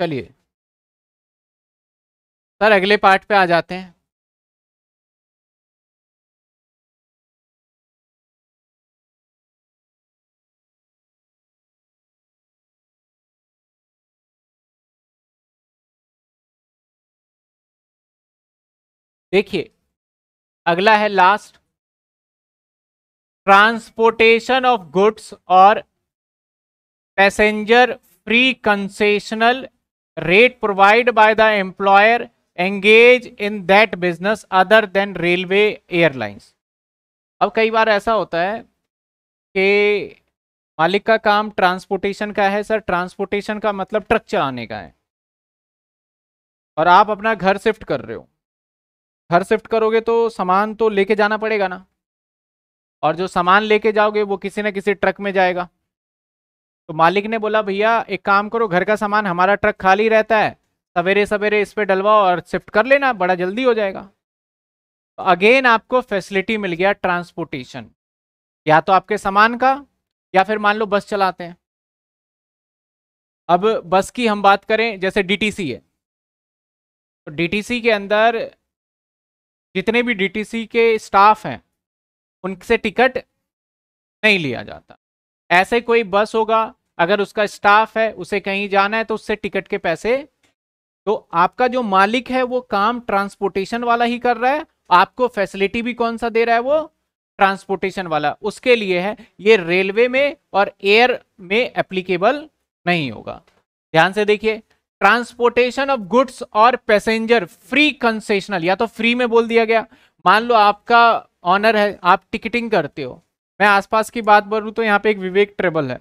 चलिए सर अगले पार्ट पे आ जाते हैं देखिए अगला है लास्ट ट्रांसपोर्टेशन ऑफ गुड्स और passenger free concessional rate provide by the employer engage in that business other than railway airlines अब कई बार ऐसा होता है कि मालिक का काम ट्रांसपोर्टेशन का है सर ट्रांसपोर्टेशन का मतलब ट्रक चलाने का है और आप अपना घर शिफ्ट कर रहे हो घर शिफ्ट करोगे तो सामान तो लेके जाना पड़ेगा ना और जो सामान लेके जाओगे वो किसी ना किसी ट्रक में जाएगा तो मालिक ने बोला भैया एक काम करो घर का सामान हमारा ट्रक खाली रहता है सवेरे सवेरे इस पर डलवाओ और शिफ्ट कर लेना बड़ा जल्दी हो जाएगा तो अगेन आपको फैसिलिटी मिल गया ट्रांसपोर्टेशन या तो आपके सामान का या फिर मान लो बस चलाते हैं अब बस की हम बात करें जैसे डीटीसी है तो डीटीसी के अंदर जितने भी डीटीसी के स्टाफ हैं उनसे टिकट नहीं लिया जाता ऐसे कोई बस होगा अगर उसका स्टाफ है उसे कहीं जाना है तो उससे टिकट के पैसे तो आपका जो मालिक है वो काम ट्रांसपोर्टेशन वाला ही कर रहा है आपको फैसिलिटी भी कौन सा दे रहा है वो ट्रांसपोर्टेशन वाला उसके लिए है ये रेलवे में और एयर में एप्लीकेबल नहीं होगा ध्यान से देखिए ट्रांसपोर्टेशन ऑफ गुड्स और पैसेंजर फ्री कंसेशनल या तो फ्री में बोल दिया गया मान लो आपका ऑनर है आप टिकटिंग करते हो मैं आसपास की बात बोलूँ तो यहाँ पे एक विवेक ट्रेवल है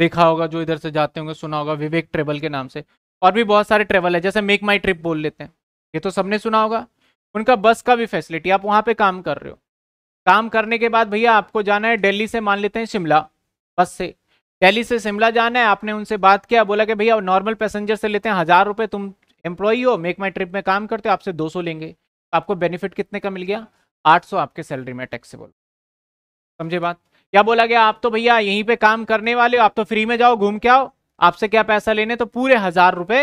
देखा होगा जो इधर से जाते होंगे सुना होगा विवेक ट्रेवल के नाम से और भी बहुत सारे ट्रेवल है जैसे मेक माई ट्रिप बोल लेते हैं ये तो सबने सुना होगा उनका बस का भी फैसिलिटी आप वहाँ पे काम कर रहे हो काम करने के बाद भैया आपको जाना है दिल्ली से मान लेते हैं शिमला बस से दिल्ली से शिमला जाना है आपने उनसे बात किया बोला कि भैया नॉर्मल पैसेंजर से लेते हैं हज़ार रुपये तुम एम्प्लॉई हो मेक माई ट्रिप में काम करते हो आपसे दो सौ लेंगे आपको बेनिफिट कितने का मिल गया आठ सौ आपके सैलरी में टैक्सेबल समझे बात क्या बोला गया आप तो भैया यहीं पे काम करने वाले हो आप तो फ्री में जाओ घूम के आओ आपसे क्या पैसा लेने तो पूरे हजार रुपए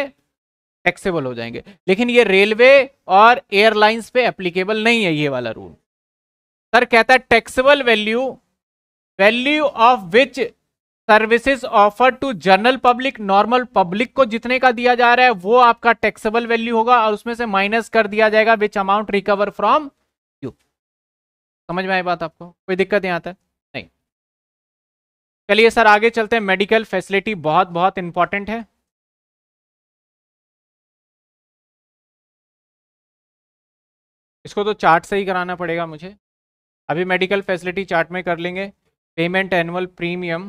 टैक्सेबल हो जाएंगे लेकिन ये रेलवे और एयरलाइंस पे एप्लीकेबल नहीं है ये वाला रूल सर कहता है taxable value value of which services offer to general public normal public को जितने का दिया जा रहा है वो आपका टैक्सेबल वैल्यू होगा और उसमें से माइनस कर दिया जाएगा which amount recover from you समझ में आई बात आपको कोई दिक्कत नहीं आता है चलिए सर आगे चलते हैं मेडिकल फैसिलिटी बहुत बहुत इंपॉर्टेंट है इसको तो चार्ट से ही कराना पड़ेगा मुझे अभी मेडिकल फैसिलिटी चार्ट में कर लेंगे पेमेंट एनुअल प्रीमियम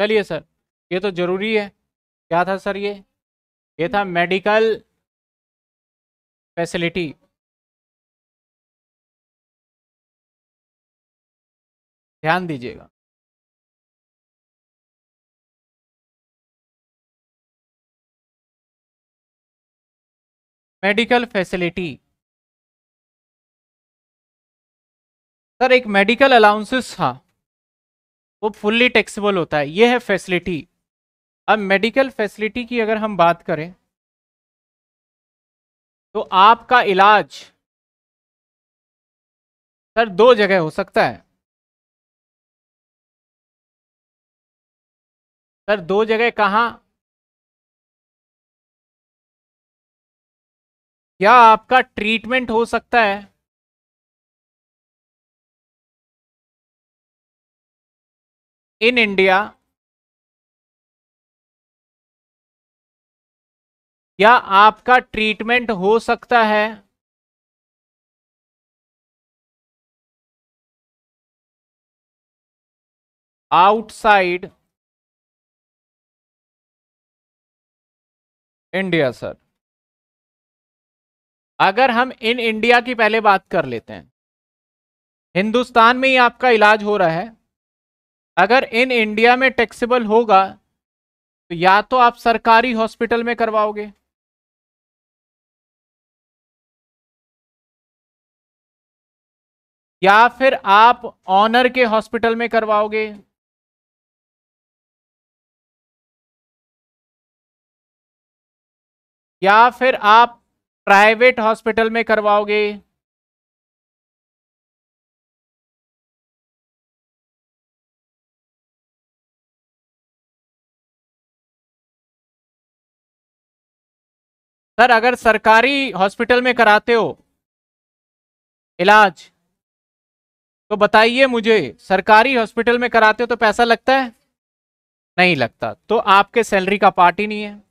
चलिए सर ये तो ज़रूरी है क्या था सर ये ये था मेडिकल फैसिलिटी ध्यान दीजिएगा मेडिकल फैसिलिटी सर एक मेडिकल अलाउंसेस था वो फुल्ली टेक्सीबल होता है ये है फैसिलिटी अब मेडिकल फैसिलिटी की अगर हम बात करें तो आपका इलाज सर दो जगह हो सकता है सर दो जगह कहाँ या आपका ट्रीटमेंट हो सकता है इन इंडिया या आपका ट्रीटमेंट हो सकता है आउटसाइड इंडिया सर अगर हम इन इंडिया की पहले बात कर लेते हैं हिंदुस्तान में ही आपका इलाज हो रहा है अगर इन इंडिया में टैक्सेबल होगा तो या तो आप सरकारी हॉस्पिटल में करवाओगे या फिर आप ऑनर के हॉस्पिटल में करवाओगे या फिर आप प्राइवेट हॉस्पिटल में करवाओगे सर अगर सरकारी हॉस्पिटल में कराते हो इलाज तो बताइए मुझे सरकारी हॉस्पिटल में कराते हो तो पैसा लगता है नहीं लगता तो आपके सैलरी का पार्ट ही नहीं है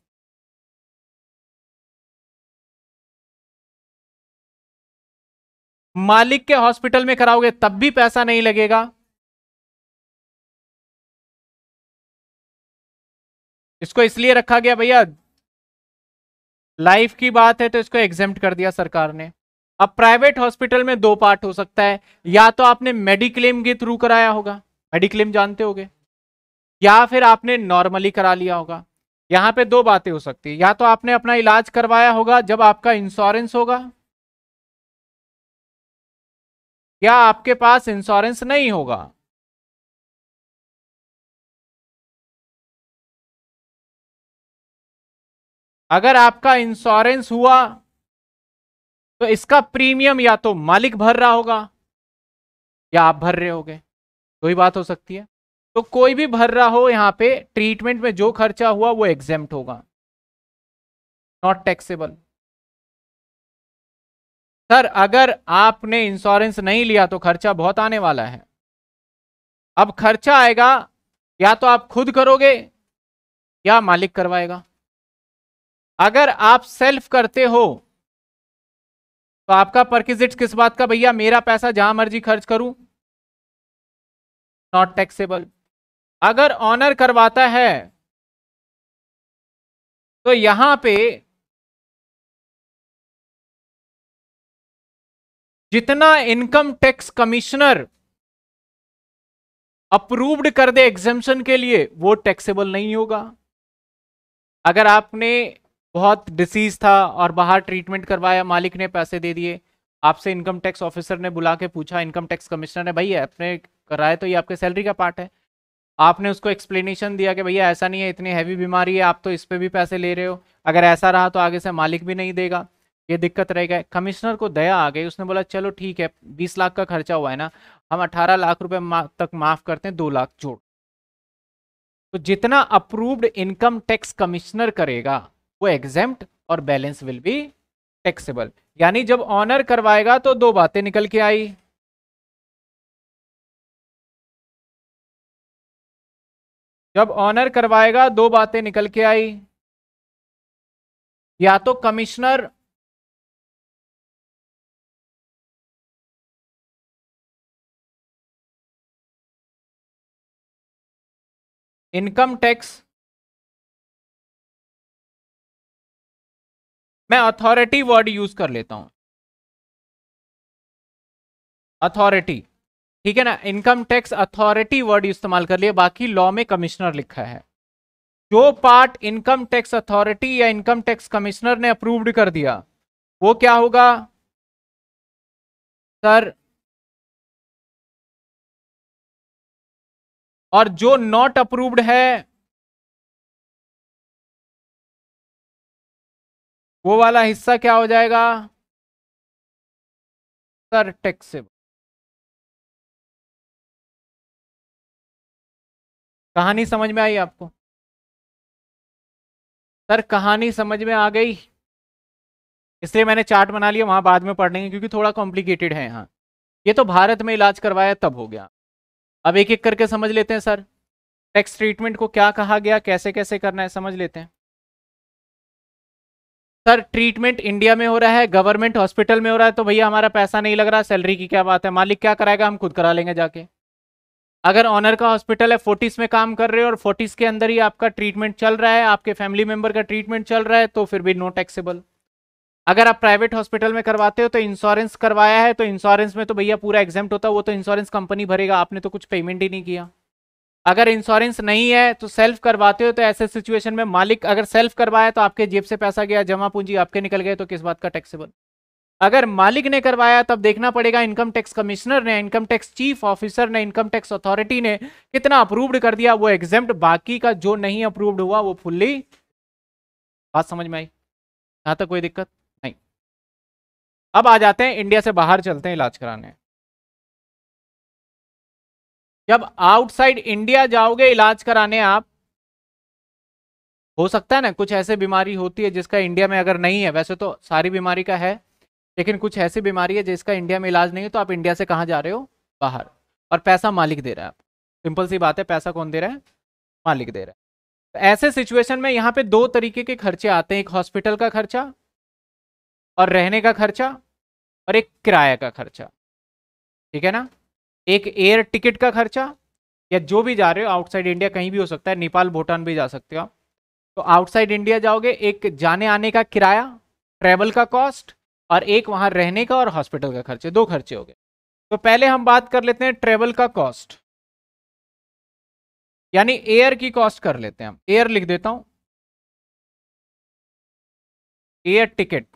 मालिक के हॉस्पिटल में कराओगे तब भी पैसा नहीं लगेगा इसको इसलिए रखा गया भैया लाइफ की बात है तो इसको एग्जेम्प्ट कर दिया सरकार ने अब प्राइवेट हॉस्पिटल में दो पार्ट हो सकता है या तो आपने मेडिक्लेम के थ्रू कराया होगा मेडिक्लेम जानते होगे या फिर आपने नॉर्मली करा लिया होगा यहाँ पे दो बातें हो सकती है या तो आपने अपना इलाज करवाया होगा जब आपका इंश्योरेंस होगा या आपके पास इंश्योरेंस नहीं होगा अगर आपका इंश्योरेंस हुआ तो इसका प्रीमियम या तो मालिक भर रहा होगा या आप भर रहे होगे कोई बात हो सकती है तो कोई भी भर रहा हो यहाँ पे ट्रीटमेंट में जो खर्चा हुआ वो एग्जेम्प्ट होगा नॉट टैक्सेबल सर अगर आपने इंश्योरेंस नहीं लिया तो खर्चा बहुत आने वाला है अब खर्चा आएगा या तो आप खुद करोगे या मालिक करवाएगा अगर आप सेल्फ करते हो तो आपका परकिजिट किस बात का भैया मेरा पैसा जहां मर्जी खर्च करूं नॉट टैक्सेबल अगर ऑनर करवाता है तो यहां पे जितना इनकम टैक्स कमिश्नर अप्रूव्ड कर दे एग्जेम्पन के लिए वो टैक्सेबल नहीं होगा अगर आपने बहुत डिसीज था और बाहर ट्रीटमेंट करवाया मालिक ने पैसे दे दिए आपसे इनकम टैक्स ऑफिसर ने बुला के पूछा इनकम टैक्स कमिश्नर ने भैया आपने कराया तो ये आपके सैलरी का पार्ट है आपने उसको एक्सप्लेनेशन दिया कि भैया ऐसा नहीं है इतनी हैवी बीमारी है आप तो इस पर भी पैसे ले रहे हो अगर ऐसा रहा तो आगे से मालिक भी नहीं देगा ये दिक्कत रहेगा कमिश्नर को दया आ गई उसने बोला चलो ठीक है बीस लाख का खर्चा हुआ है ना हम अठारह लाख रुपये तक माफ करते हैं दो लाख जोड़ तो जितना अप्रूव्ड इनकम टैक्स कमिश्नर करेगा वो एग्जेम्प्ट और बैलेंस विल बी टैक्सेबल यानी जब ऑनर करवाएगा तो दो बातें निकल के आई जब ऑनर करवाएगा दो बातें निकल के आई या तो कमिश्नर इनकम टैक्स मैं अथॉरिटी वर्ड यूज कर लेता हूं अथॉरिटी ठीक है ना इनकम टैक्स अथॉरिटी वर्ड इस्तेमाल कर लिए बाकी लॉ में कमिश्नर लिखा है जो पार्ट इनकम टैक्स अथॉरिटी या इनकम टैक्स कमिश्नर ने अप्रूव्ड कर दिया वो क्या होगा सर और जो नॉट अप्रूव्ड है वो वाला हिस्सा क्या हो जाएगा सर टैक्सेबल कहानी समझ में आई आपको सर कहानी समझ में आ गई इसलिए मैंने चार्ट बना लिया वहां बाद में पढ़ लेंगे क्योंकि थोड़ा कॉम्प्लिकेटेड है यहाँ ये तो भारत में इलाज करवाया तब हो गया अब एक एक करके समझ लेते हैं सर टैक्स ट्रीटमेंट को क्या कहा गया कैसे कैसे करना है समझ लेते हैं सर ट्रीटमेंट इंडिया में हो रहा है गवर्नमेंट हॉस्पिटल में हो रहा है तो भैया हमारा पैसा नहीं लग रहा सैलरी की क्या बात है मालिक क्या कराएगा हम खुद करा लेंगे जाके अगर ऑनर का हॉस्पिटल है फोर्टिस में काम कर रहे हो और फोर्टिस के अंदर ही आपका ट्रीटमेंट चल रहा है आपके फैमिली मेंबर का ट्रीटमेंट चल रहा है तो फिर भी नो टैक्सेबल अगर आप प्राइवेट हॉस्पिटल में करवाते हो तो इंश्योरेंस करवाया है तो इंश्योरेंस में तो भैया पूरा एग्जाम होता है वो तो इंश्योरेंस कंपनी भरेगा आपने तो कुछ पेमेंट ही नहीं किया अगर इंश्योरेंस नहीं है तो सेल्फ करवाते हो तो ऐसे सिचुएशन में मालिक अगर सेल्फ करवाया तो आपके जेब से पैसा गया जमा पूंजी आपके निकल गए तो किस बात का टैक्सेबल अगर मालिक ने करवाया तब देखना पड़ेगा इनकम टैक्स कमिश्नर ने इनकम टैक्स चीफ ऑफिसर ने इनकम टैक्स अथॉरिटी ने कितना अप्रूव्ड कर दिया वो एग्जाम बाकी का जो नहीं अप्रूव्ड हुआ वो फुल्ली बात समझ में आई यहाँ तक कोई दिक्कत नहीं अब आ जाते हैं इंडिया से बाहर चलते हैं इलाज कराने जब आउटसाइड इंडिया जाओगे इलाज कराने आप हो सकता है ना कुछ ऐसे बीमारी होती है जिसका इंडिया में अगर नहीं है वैसे तो सारी बीमारी का है लेकिन कुछ ऐसी बीमारी है जिसका इंडिया में इलाज नहीं है तो आप इंडिया से कहाँ जा रहे हो बाहर और पैसा मालिक दे रहा है आप सिंपल सी बात है पैसा कौन दे रहा है मालिक दे रहा है तो ऐसे सिचुएशन में यहाँ पे दो तरीके के खर्चे आते हैं एक हॉस्पिटल का खर्चा और रहने का खर्चा और एक किराया का खर्चा ठीक है ना एक एयर टिकट का खर्चा या जो भी जा रहे हो आउटसाइड इंडिया कहीं भी हो सकता है नेपाल भूटान भी जा सकते हो आप तो आउटसाइड इंडिया जाओगे एक जाने आने का किराया ट्रेवल का कॉस्ट और एक वहाँ रहने का और हॉस्पिटल का खर्चे दो खर्चे हो गए तो पहले हम बात कर लेते हैं ट्रेवल का कॉस्ट यानी एयर की कॉस्ट कर लेते हैं हम एयर लिख देता हूं एयर टिकट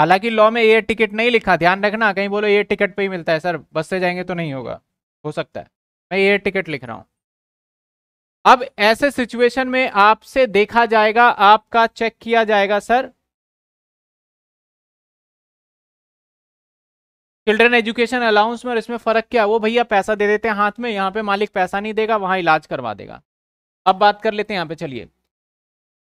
हालांकि लॉ में एयर टिकट नहीं लिखा ध्यान रखना कहीं बोलो एयर टिकट पे ही मिलता है सर बस से जाएंगे तो नहीं होगा हो सकता है मैं एयर टिकट लिख रहा हूँ अब ऐसे सिचुएशन में आपसे देखा जाएगा आपका चेक किया जाएगा सर चिल्ड्रन एजुकेशन अलाउंस में और इसमें फर्क क्या वो भैया पैसा दे देते हैं हाथ में यहाँ पे मालिक पैसा नहीं देगा वहां इलाज करवा देगा अब बात कर लेते हैं यहाँ पे चलिए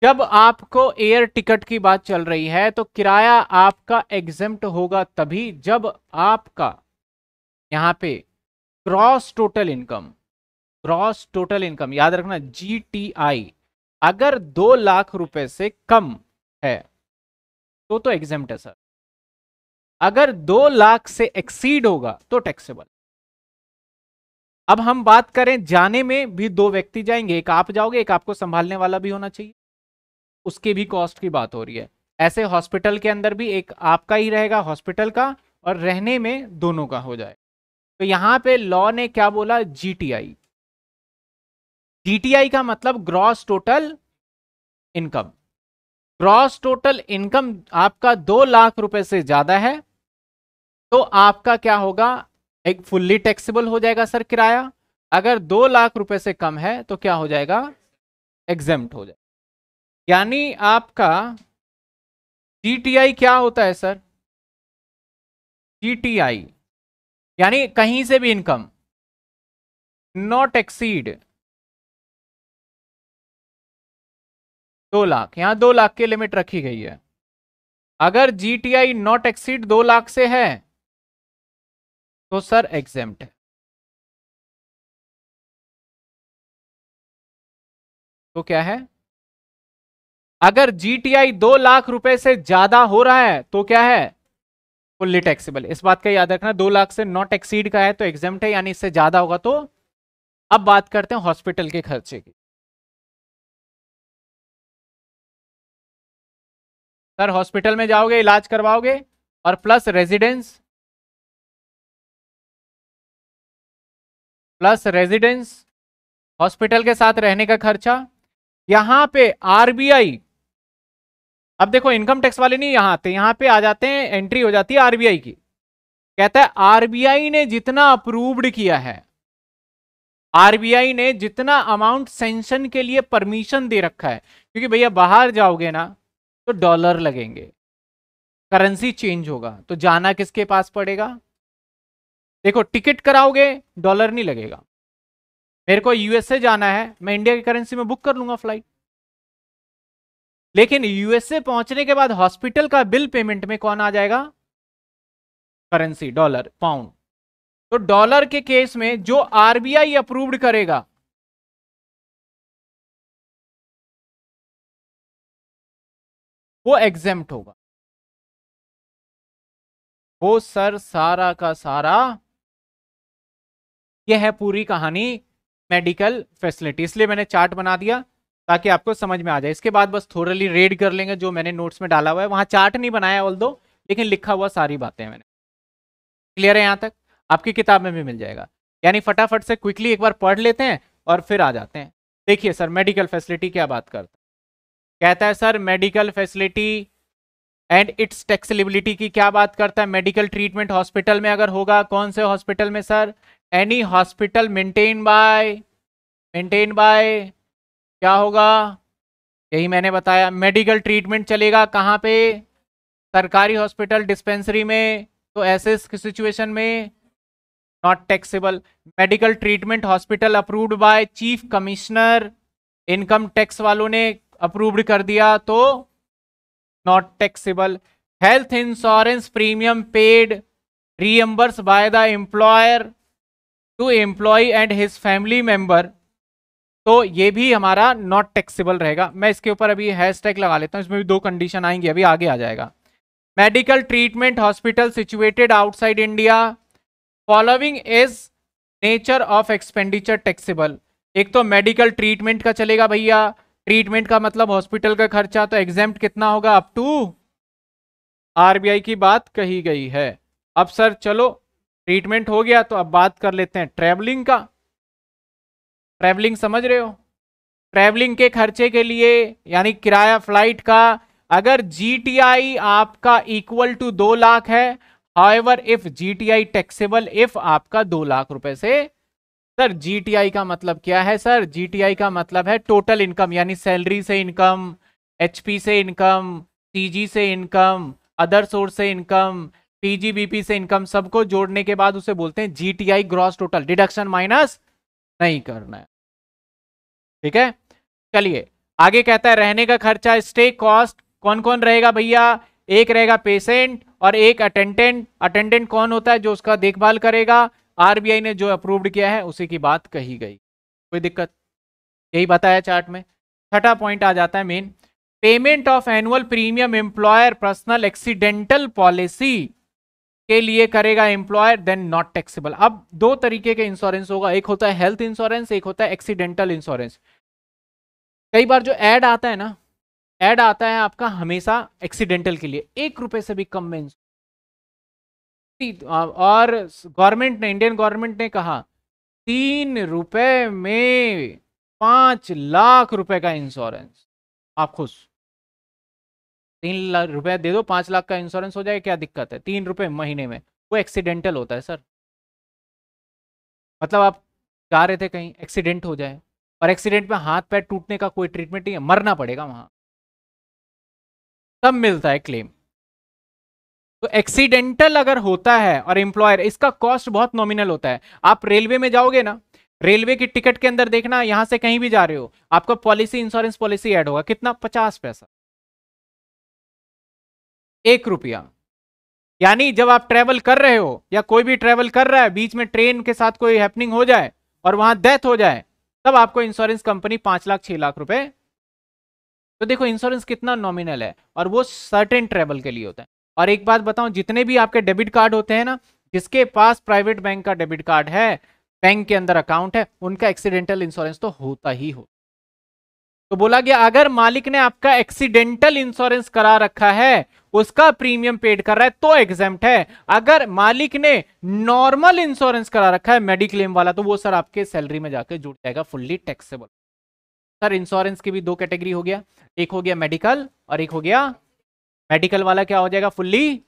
जब आपको एयर टिकट की बात चल रही है तो किराया आपका एग्जेम्प्ट होगा तभी जब आपका यहाँ पे gross total income gross total income याद रखना जीटीआई अगर दो लाख रुपए से कम है तो तो एग्जेम्प्ट है सर अगर दो लाख से एक्सीड होगा तो टैक्सेबल अब हम बात करें जाने में भी दो व्यक्ति जाएंगे एक आप जाओगे एक आपको संभालने वाला भी होना चाहिए उसके भी कॉस्ट की बात हो रही है ऐसे हॉस्पिटल के अंदर भी एक आपका ही रहेगा हॉस्पिटल का और रहने में दोनों का हो जाए तो यहाँ पे लॉ ने क्या बोला जीटीआई जीटीआई का मतलब gross total income gross total income आपका दो लाख रुपए से ज्यादा है तो आपका क्या होगा एक फुल्ली टैक्सेबल हो जाएगा सर किराया अगर दो लाख रुपए से कम है तो क्या हो जाएगा एग्जेम्प्ट हो जाएगा यानी आपका जीटीआई क्या होता है सर जीटीआई यानी कहीं से भी इनकम नॉट एक्सीड दो लाख यहां दो लाख की लिमिट रखी गई है अगर G T I not exceed दो लाख से है तो सर एग्जेम्प्ट है तो क्या है अगर जीटीआई दो लाख रुपए से ज्यादा हो रहा है तो क्या है फुल्ली टैक्सेबल इस बात का याद रखना दो लाख से नॉट एक्सीड का है तो एग्जाम है यानी इससे ज्यादा होगा तो अब बात करते हैं हॉस्पिटल के खर्चे की सर हॉस्पिटल में जाओगे इलाज करवाओगे और plus residence plus residence hospital के साथ रहने का खर्चा यहां पे आरबीआई अब देखो इनकम टैक्स वाले नहीं यहाँ आते यहाँ पे आ जाते हैं एंट्री हो जाती है आरबीआई की कहता है आरबीआई ने जितना अप्रूव्ड किया है आरबीआई ने जितना अमाउंट सेंशन के लिए परमिशन दे रखा है क्योंकि भैया बाहर जाओगे ना तो डॉलर लगेंगे करेंसी चेंज होगा तो जाना किसके पास पड़ेगा देखो टिकट कराओगे डॉलर नहीं लगेगा मेरे को यूएसए जाना है मैं इंडिया की करेंसी में बुक कर लूंगा फ्लाइट लेकिन यूएसए पहुंचने के बाद हॉस्पिटल का बिल पेमेंट में कौन आ जाएगा करेंसी डॉलर पाउंड तो डॉलर के केस में जो आरबीआई अप्रूव्ड करेगा वो एग्जेम्प्ट होगा वो सर सारा का सारा यह है पूरी कहानी मेडिकल फैसिलिटी इसलिए मैंने चार्ट बना दिया ताकि आपको समझ में आ जाए इसके बाद बस थोड़ली रेड कर लेंगे जो मैंने नोट्स में डाला हुआ है वहाँ चार्ट नहीं बनाया ऑल लेकिन लिखा हुआ सारी बातें मैंने क्लियर है यहाँ तक आपकी किताब में भी मिल जाएगा यानी फटाफट से क्विकली एक बार पढ़ लेते हैं और फिर आ जाते हैं देखिए सर मेडिकल फैसिलिटी क्या बात करता कहता है sir medical facility and its taxability की क्या बात करता है मेडिकल ट्रीटमेंट हॉस्पिटल में अगर होगा कौन से हॉस्पिटल में sir any hospital maintain by maintain by क्या होगा यही मैंने बताया मेडिकल ट्रीटमेंट चलेगा कहाँ पे सरकारी हॉस्पिटल डिस्पेंसरी में तो ऐसे सिचुएशन में not taxable medical treatment hospital approved by chief commissioner income tax वालों ने अप्रूव्ड कर दिया तो not taxable health insurance premium paid reimburse by the employer to employ and his family member तो ये भी हमारा नॉट टैक्सीबल रहेगा मैं इसके ऊपर अभी हैश टैग लगा लेता हूँ इसमें भी दो कंडीशन आएंगी अभी आगे आ जाएगा medical treatment hospital situated outside India following is nature of expenditure taxable एक तो मेडिकल ट्रीटमेंट का चलेगा भैया ट्रीटमेंट का मतलब हॉस्पिटल का खर्चा तो एग्जाम कितना होगा अप टू आरबीआई की बात कही गई है अब सर चलो ट्रीटमेंट हो गया तो अब बात कर लेते हैं ट्रेवलिंग का ट्रैवलिंग समझ रहे हो ट्रैवलिंग के खर्चे के लिए यानी किराया फ्लाइट का अगर जीटीआई आपका इक्वल टू दो लाख है however if GTI taxable if आपका दो लाख रुपए से सर जीटीआई का मतलब क्या है सर जीटीआई का मतलब है टोटल इनकम यानी सैलरी से इनकम एचपी से इनकम टीजी से इनकम अदर सोर्स से इनकम पीजीबीपी से इनकम सबको जोड़ने के बाद उसे बोलते हैं GTI gross total deduction minus नहीं करना है ठीक है चलिए आगे कहता है रहने का खर्चा स्टे कॉस्ट कौन कौन रहेगा भैया एक रहेगा पेशेंट और एक अटेंडेंट अटेंडेंट कौन होता है जो उसका देखभाल करेगा आरबीआई ने जो अप्रूव्ड किया है उसी की बात कही गई कोई दिक्कत यही बताया चार्ट में छठा पॉइंट आ जाता है main payment of annual premium employer personal accidental policy के लिए करेगा एम्प्लॉयर देन नॉट टैक्सेबल अब दो तरीके के इंश्योरेंस होगा एक होता है हेल्थ इंश्योरेंस एक होता है एक्सीडेंटल इंश्योरेंस कई बार जो एड आता है ना एड आता है आपका हमेशा एक्सीडेंटल के लिए एक रुपए से भी कम में और गवर्नमेंट ने इंडियन गवर्नमेंट ने कहा तीन रुपए में पांच लाख रुपए का इंश्योरेंस आप खुश तीन लाख रुपया दे दो पाँच लाख का इंश्योरेंस हो जाए क्या दिक्कत है तीन रुपये महीने में वो एक्सीडेंटल होता है सर मतलब आप जा रहे थे कहीं एक्सीडेंट हो जाए और एक्सीडेंट में हाथ पैर टूटने का कोई ट्रीटमेंट नहीं है मरना पड़ेगा वहाँ तब मिलता है क्लेम तो एक्सीडेंटल अगर होता है और एम्प्लॉयर इसका कॉस्ट बहुत नॉमिनल होता है आप रेलवे में जाओगे ना रेलवे की टिकट के अंदर देखना यहाँ से कहीं भी जा रहे हो आपका पॉलिसी इंश्योरेंस पॉलिसी ऐड होगा कितना पचास पैसा एक रुपया यानी जब आप ट्रेवल कर रहे हो या कोई भी ट्रेवल कर रहा है बीच में ट्रेन के साथ कोई हैपनिंग हो जाए और वहां डेथ हो जाए तब आपको इंश्योरेंस कंपनी पांच लाख छह लाख रुपए तो देखो इंश्योरेंस कितना नॉमिनल है और वो सर्टेन ट्रेवल के लिए होता है और एक बात बताऊं जितने भी आपके डेबिट कार्ड होते हैं ना जिसके पास प्राइवेट बैंक का डेबिट कार्ड है बैंक के अंदर अकाउंट है उनका एक्सीडेंटल इंश्योरेंस तो होता ही होता तो बोला गया अगर मालिक ने आपका एक्सीडेंटल इंश्योरेंस करा रखा है उसका प्रीमियम पेड कर रहा है तो एग्जाम है अगर मालिक ने नॉर्मल इंश्योरेंस करा रखा है मेडिक्लेम वाला तो वो सर आपके सैलरी में जाकर जुड़ जाएगा फुल्ली टैक्सेबल सर इंश्योरेंस की भी दो कैटेगरी हो गया एक हो गया मेडिकल और एक हो गया मेडिकल वाला क्या हो जाएगा फुल्ली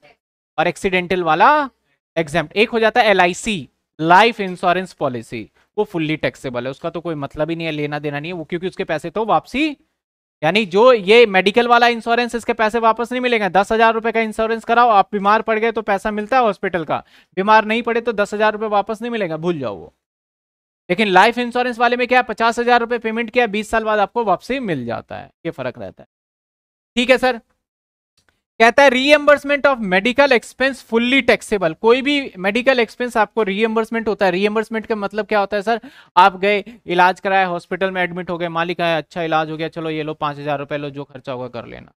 और एक्सीडेंटल वाला एग्जाम एक हो जाता है एल लाइफ इंश्योरेंस पॉलिसी वो फुल्ली टैक्सेबल है उसका तो कोई मतलब ही नहीं है लेना देना नहीं है वो क्योंकि उसके पैसे तो वापसी यानी जो ये मेडिकल वाला इंश्योरेंस इसके पैसे वापस नहीं मिलेंगे दस हजार रुपये का इंश्योरेंस कराओ आप बीमार पड़ गए तो पैसा मिलता है हॉस्पिटल का बीमार नहीं पड़े तो दस हजार रुपये वापस नहीं मिलेगा भूल जाओ वो लेकिन लाइफ इंश्योरेंस वाले में क्या पचास हजार रुपये पेमेंट किया बीस साल बाद आपको वापसी मिल जाता है ये फर्क रहता है ठीक है सर कहता है reimbursement of medical expense fully taxable कोई भी मेडिकल एक्सपेंस आपको रीएम्बर्समेंट होता है रीएम्बर्समेंट का मतलब क्या होता है सर आप गए इलाज कराए हॉस्पिटल में एडमिट हो गए मालिक आया अच्छा इलाज हो गया चलो ये लो पाँच हज़ार रुपये लो जो खर्चा होगा कर लेना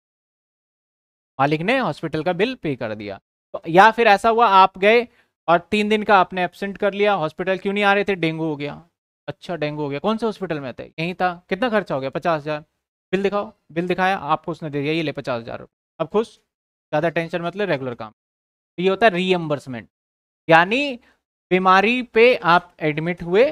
मालिक ने हॉस्पिटल का बिल पे कर दिया तो या फिर ऐसा हुआ आप गए और तीन दिन का आपने एबसेंट कर लिया हॉस्पिटल क्यों नहीं आ रहे थे डेंगू हो गया अच्छा डेंगू हो गया कौन से हॉस्पिटल में थे यहीं था कितना खर्चा हो गया पचास हज़ार बिल दिखाओ बिल दिखाया आपको उसने दे दिया ये ले पचास हज़ार अब खुश ज़्यादा टेंशन मतलब रेगुलर काम ये होता है रीएम्बर्समेंट यानी बीमारी पे आप एडमिट हुए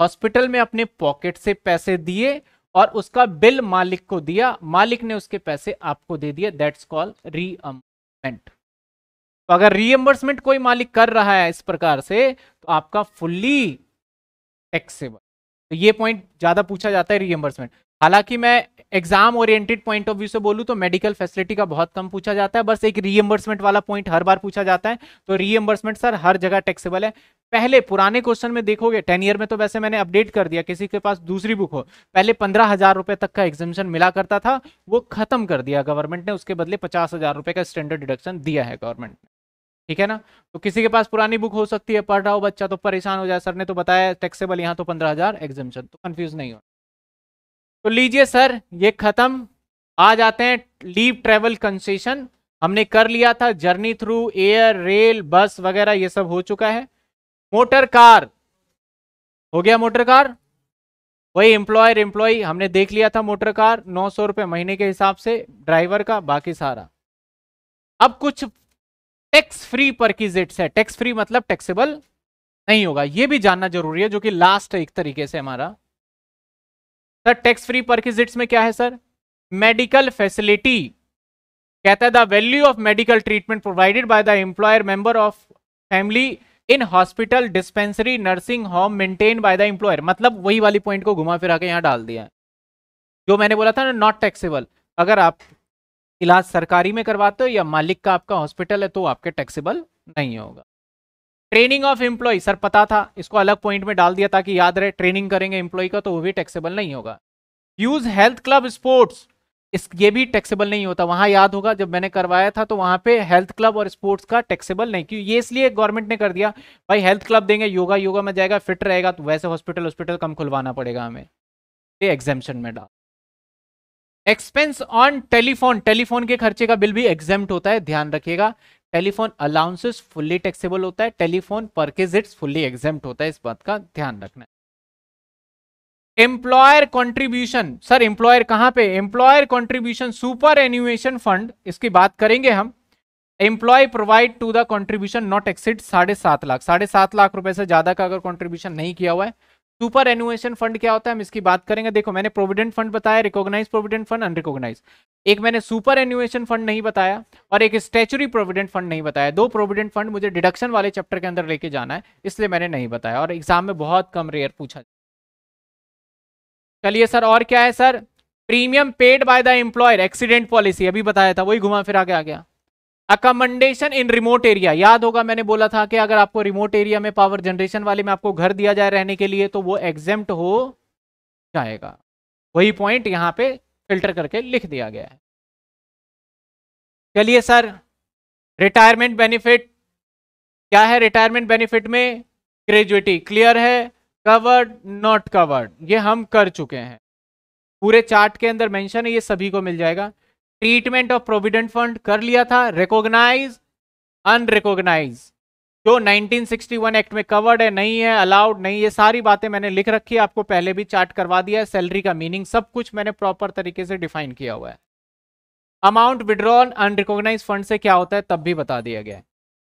हॉस्पिटल में अपने पॉकेट से पैसे दिए और उसका बिल मालिक को दिया मालिक ने उसके पैसे आपको दे दिए दैट्स कॉल रीएम्बर्समेंट तो अगर रीएम्बर्समेंट कोई मालिक कर रहा है इस प्रकार से तो आपका फुल्ली टैक्सेबल तो ये पॉइंट ज़्यादा पूछा जाता है रीएम्बर्समेंट हालांकि मैं exam oriented point of view से बोलूँ तो मेडिकल फैसिलिटी का बहुत कम पूछा जाता है बस एक रीएम्बर्समेंट वाला पॉइंट हर बार पूछा जाता है तो रीएम्बर्समेंट सर हर जगह टैक्सेबल है पहले पुराने क्वेश्चन में देखोगे टेन ईयर में तो वैसे मैंने अपडेट कर दिया किसी के पास दूसरी बुक हो पहले पंद्रह हजार रुपये तक का एग्जामेशन मिला करता था वो खत्म कर दिया गवर्नमेंट ने उसके बदले पचास हजार रुपये का स्टैंडर्ड डिडक्शन दिया है गवर्नमेंट ने ठीक है ना तो किसी के पास पुरानी बुक हो सकती है पढ़ रहा हो बच्चा तो परेशान हो जाए सर ने तो बताया टैक्सेबल यहाँ तो पंद्रह हजार तो कन्फ्यूज नहीं हो तो लीजिए सर ये ख़त्म आ जाते हैं लीव ट्रेवल कंसेशन हमने कर लिया था journey through air rail bus वगैरह ये सब हो चुका है मोटर कार हो गया मोटर कार वही एम्प्लॉयर एम्प्लॉय हमने देख लिया था मोटर कार नौ सौ रुपये महीने के हिसाब से ड्राइवर का बाकी सारा अब कुछ टैक्स फ्री परकिजिट्स है टैक्स फ्री मतलब टैक्सेबल नहीं होगा ये भी जानना जरूरी है जो कि लास्ट एक तरीके से हमारा सर टैक्स फ्री परकिजिट्स में क्या है सर मेडिकल फैसिलिटी कहता है the value of medical treatment provided by the employer member of family in hospital dispensary nursing home maintain by the employer मतलब वही वाली पॉइंट को घुमा फिरा के यहाँ डाल दिया है जो मैंने बोला था ना नॉट टैक्सेबल अगर आप इलाज सरकारी में करवाते हो या मालिक का आपका हॉस्पिटल है तो आपके टैक्सेबल नहीं होगा ट्रेनिंग ऑफ एम्प्लॉय सर पता था इसको अलग पॉइंट में डाल दिया ताकि याद रहे ट्रेनिंग करेंगे एम्प्लॉय का तो वो भी टैक्सेबल नहीं होगा यूज हेल्थ क्लब स्पोर्ट्स इस ये भी टैक्सेबल नहीं होता वहां याद होगा जब मैंने करवाया था तो वहां पे हेल्थ क्लब और स्पोर्ट्स का टैक्सेबल नहीं क्यों ये इसलिए गवर्नमेंट ने कर दिया भाई हेल्थ क्लब देंगे योगा योगा में जाएगा फिट रहेगा तो वैसे हॉस्पिटल हॉस्पिटल कम खुलवाना पड़ेगा हमें ये एग्जामेशन में डाल एक्सपेंस ऑन टेलीफोन टेलीफोन के खर्चे का बिल भी एग्जेम्प्ट होता है ध्यान रखिएगा टेलीफोन अलाउंसेस फुल्ली टैक्सेबल होता है टेलीफोन परकेजिट्स फुल्ली एग्जेम्प्ट होता है इस बात का ध्यान रखना है एम्प्लॉयर कंट्रीब्यूशन सर एम्प्लॉयर कहां पे employer contribution superannuation fund इसकी बात करेंगे हम employee provide to the contribution not exceed साढ़े सात लाख साढ़े सात लाख रुपए से ज्यादा का अगर कंट्रीब्यूशन नहीं किया हुआ है सुपर एनुएशन फंड क्या होता है हम इसकी बात करेंगे देखो मैंने प्रोविडेंट फंड बताया रिकॉग्नाइज प्रोविडेंट फंड अनरिकॉग्नाइज एक मैंने सुपर एनुएशन फंड नहीं बताया और एक स्टेचुरी प्रोविडेंट फंड नहीं बताया दो प्रोविडेंट फंड मुझे डिडक्शन वाले चैप्टर के अंदर लेके जाना है इसलिए मैंने नहीं बताया और एग्जाम में बहुत कम रेयर पूछा चलिए सर और क्या है sir premium paid by the employer accident policy अभी बताया था वही घुमा फिरा के आ गया अकमंडेशन इन रिमोट एरिया याद होगा मैंने बोला था कि अगर आपको रिमोट एरिया में पावर जनरेशन वाले में आपको घर दिया जाए रहने के लिए तो वो एग्जेम्प्ट हो जाएगा वही पॉइंट यहां पे फिल्टर करके लिख दिया गया है चलिए सर रिटायरमेंट बेनिफिट क्या है रिटायरमेंट बेनिफिट में ग्रेजुएटी क्लियर है कवर्ड नॉट कवर्ड ये हम कर चुके हैं पूरे चार्ट के अंदर मेंशन है ये सभी को मिल जाएगा ट्रीटमेंट ऑफ प्रोविडेंट फंड कर लिया था रिकोगनाइज अनरिकोगनाइज जो 1961 एक्ट में कवर्ड है नहीं है अलाउड नहीं है सारी बातें मैंने लिख रखी है आपको पहले भी चार्ट करवा दिया है सैलरी का मीनिंग सब कुछ मैंने प्रॉपर तरीके से डिफाइन किया हुआ है अमाउंट विड्रॉल अनरिकोगनाइज फंड से क्या होता है तब भी बता दिया गया है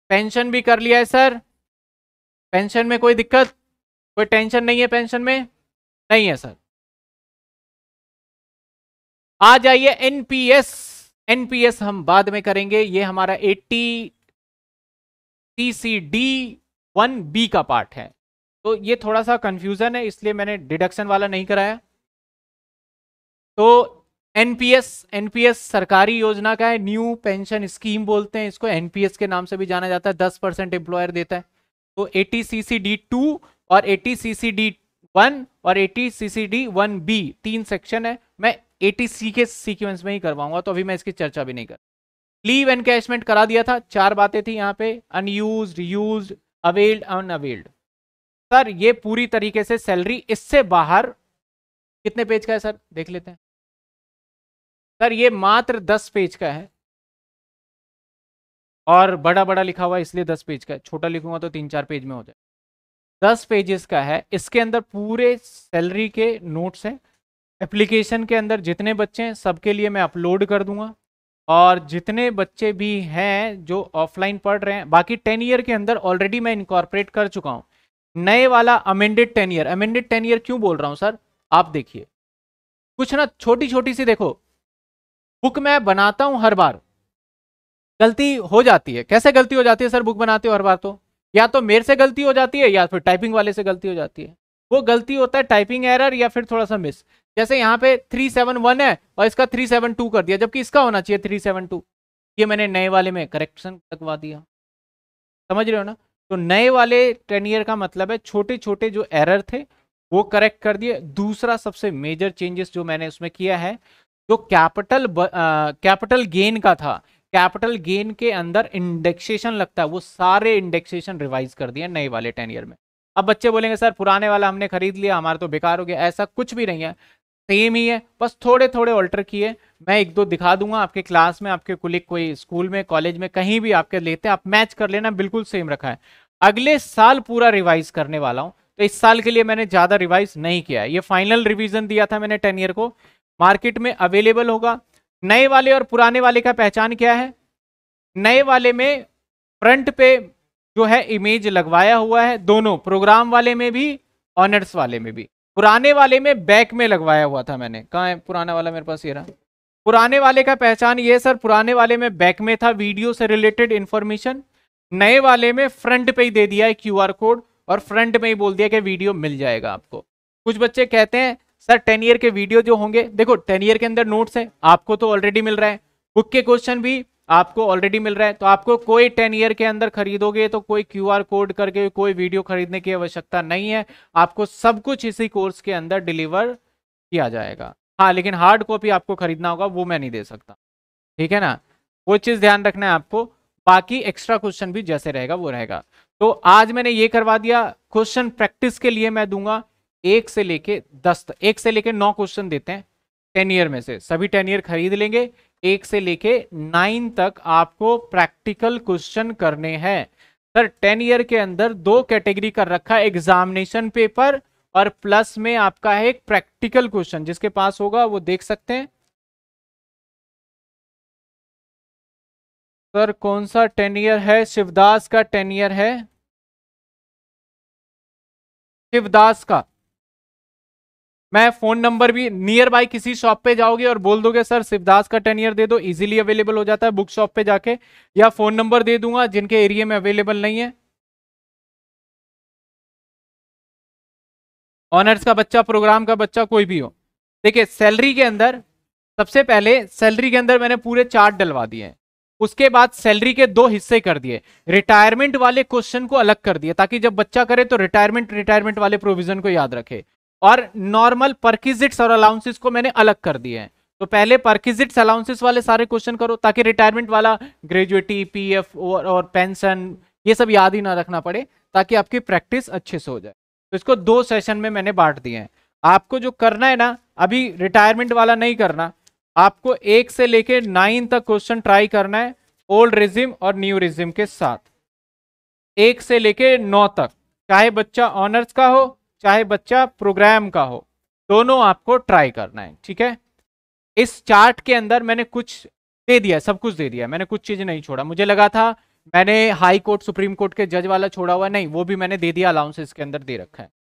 पेंशन भी कर लिया है सर पेंशन में कोई दिक्कत कोई टेंशन नहीं है पेंशन में नहीं है सर आ जाइए एनपीएस एनपीएस हम बाद में करेंगे ये हमारा सी टीसीडी वन बी का पार्ट है तो ये थोड़ा सा कंफ्यूजन है इसलिए मैंने डिडक्शन वाला नहीं कराया तो एनपीएस एनपीएस सरकारी योजना का है न्यू पेंशन स्कीम बोलते हैं इसको एनपीएस के नाम से भी जाना जाता है दस परसेंट एम्प्लॉयर देता है तो eighty C C D two और eighty C C D one और eighty C C D one B तीन सेक्शन है मैं एटीसी के सीक्वेंस में ही करवाऊंगा तो अभी मैं इसकी चर्चा भी नहीं कर लीव एनकैशमेंट करा दिया था चार बातें थी यहाँ पे unused used availed unavailed sir ये पूरी तरीके से सैलरी इससे बाहर कितने पेज का है सर देख लेते हैं सर ये मात्र दस पेज का है और बड़ा बड़ा लिखा हुआ इसलिए दस पेज का है छोटा लिखूंगा तो तीन चार पेज में हो जाए दस पेजेस का है इसके अंदर पूरे सैलरी के नोट्स हैं एप्लीकेशन के अंदर जितने बच्चे हैं सबके लिए मैं अपलोड कर दूंगा और जितने बच्चे भी हैं जो ऑफलाइन पढ़ रहे हैं बाकी टेन ईयर के अंदर ऑलरेडी मैं इनकॉर्पोरेट कर चुका हूँ नए वाला amended ten year amended ten year क्यों बोल रहा हूँ सर आप देखिए कुछ ना छोटी छोटी सी देखो बुक मैं बनाता हूँ हर बार गलती हो जाती है कैसे गलती हो जाती है सर बुक बनाते हो हर बार तो या तो मेरे से गलती हो जाती है या फिर टाइपिंग वाले से गलती हो जाती है वो गलती होता है टाइपिंग एरर या फिर थोड़ा सा मिस जैसे यहाँ पे थ्री सेवन वन है और इसका थ्री सेवन टू कर दिया जबकि इसका होना चाहिए थ्री सेवन टू ये मैंने नए वाले में करेक्शन लगवा दिया समझ रहे हो ना तो नए वाले टेन ईयर का मतलब है छोटे छोटे जो एरर थे वो करेक्ट कर दिए दूसरा सबसे मेजर चेंजेस जो मैंने उसमें किया है जो कैपिटल कैपिटल गेन का था कैपिटल गेन के अंदर इंडेक्सेशन लगता है वो सारे इंडेक्सेशन रिवाइज कर दिए नए वाले टेन ईयर में अब बच्चे बोलेंगे सर पुराने वाला हमने खरीद लिया हमारा तो बेकार हो गया ऐसा कुछ भी नहीं है सेम ही है बस थोड़े थोड़े ऑल्टर किए मैं एक दो दिखा दूंगा आपके क्लास में आपके कुलिक कोई स्कूल में कॉलेज में कहीं भी आपके लेते हैं आप मैच कर लेना बिल्कुल सेम रखा है अगले साल पूरा रिवाइज करने वाला हूँ तो इस साल के लिए मैंने ज़्यादा रिवाइज नहीं किया है ये फाइनल रिविजन दिया था मैंने टेन ईयर को मार्केट में अवेलेबल होगा नए वाले और पुराने वाले का पहचान क्या है नए वाले में फ्रंट पे जो है इमेज लगवाया हुआ है दोनों प्रोग्राम वाले में भी ऑनर्स वाले में भी पुराने वाले में बैक में लगवाया हुआ था मैंने कहा है पुराना वाला मेरे पास ये रहा पुराने वाले का पहचान ये सर पुराने वाले में बैक में था वीडियो से रिलेटेड इन्फॉर्मेशन नए वाले में फ्रंट पे ही दे दिया है क्यू कोड और फ्रंट में ही बोल दिया कि वीडियो मिल जाएगा आपको कुछ बच्चे कहते हैं सर टेन ईयर के वीडियो जो होंगे देखो टेन ईयर के अंदर नोट्स है आपको तो ऑलरेडी मिल रहा है बुक के क्वेश्चन भी आपको ऑलरेडी मिल रहा है तो आपको कोई टेन ईयर के अंदर खरीदोगे तो कोई क्यू कोड करके कोई वीडियो खरीदने की आवश्यकता नहीं है आपको सब कुछ इसी कोर्स के अंदर डिलीवर किया जाएगा हाँ लेकिन हार्ड कॉपी आपको खरीदना होगा वो मैं नहीं दे सकता ठीक है ना वो चीज़ ध्यान रखना है आपको बाकी एक्स्ट्रा क्वेश्चन भी जैसे रहेगा वो रहेगा तो आज मैंने ये करवा दिया क्वेश्चन प्रैक्टिस के लिए मैं दूंगा एक से लेके दस एक से लेके नौ क्वेश्चन देते हैं टेन ईयर में से सभी टेन ईयर खरीद लेंगे एक से लेके नाइन तक आपको प्रैक्टिकल क्वेश्चन करने हैं सर टेन ईयर के अंदर दो कैटेगरी कर रखा है एग्जामिनेशन पेपर और प्लस में आपका है एक प्रैक्टिकल क्वेश्चन जिसके पास होगा वो देख सकते हैं सर कौन सा टेन ईयर है शिवदास का टेन ईयर है शिवदास का मैं फोन नंबर भी नियर बाय किसी शॉप पे जाओगे और बोल दोगे सर शिवदास का टेन ईयर दे दो इजीली अवेलेबल हो जाता है बुक शॉप पे जाके या फोन नंबर दे दूंगा जिनके एरिया में अवेलेबल नहीं है ऑनर्स का बच्चा प्रोग्राम का बच्चा कोई भी हो देखिए सैलरी के अंदर सबसे पहले सैलरी के अंदर मैंने पूरे चार्ट डलवा दिए हैं उसके बाद सैलरी के दो हिस्से कर दिए रिटायरमेंट वाले क्वेश्चन को अलग कर दिए ताकि जब बच्चा करे तो रिटायरमेंट रिटायरमेंट वाले प्रोविजन को याद रखे और नॉर्मल परकिजिट्स और अलाउंसेस को मैंने अलग कर दिए हैं तो पहले परकिजिट्स अलाउंसेस वाले सारे क्वेश्चन करो ताकि रिटायरमेंट वाला ग्रेजुएटी पी और, और पेंशन ये सब याद ही ना रखना पड़े ताकि आपकी प्रैक्टिस अच्छे से हो जाए तो इसको दो सेशन में मैंने बांट दिए हैं आपको जो करना है ना अभी रिटायरमेंट वाला नहीं करना आपको एक से लेके नाइन तक क्वेश्चन ट्राई करना है ओल्ड रिजिम और न्यू रिजिम के साथ एक से लेके नौ तक चाहे बच्चा ऑनर्स का हो चाहे बच्चा प्रोग्राम का हो दोनों आपको ट्राई करना है ठीक है इस चार्ट के अंदर मैंने कुछ दे दिया सब कुछ दे दिया मैंने कुछ चीज़ नहीं छोड़ा मुझे लगा था मैंने हाई कोर्ट सुप्रीम कोर्ट के जज वाला छोड़ा हुआ नहीं वो भी मैंने दे दिया अलाउंसेस के अंदर दे रखा है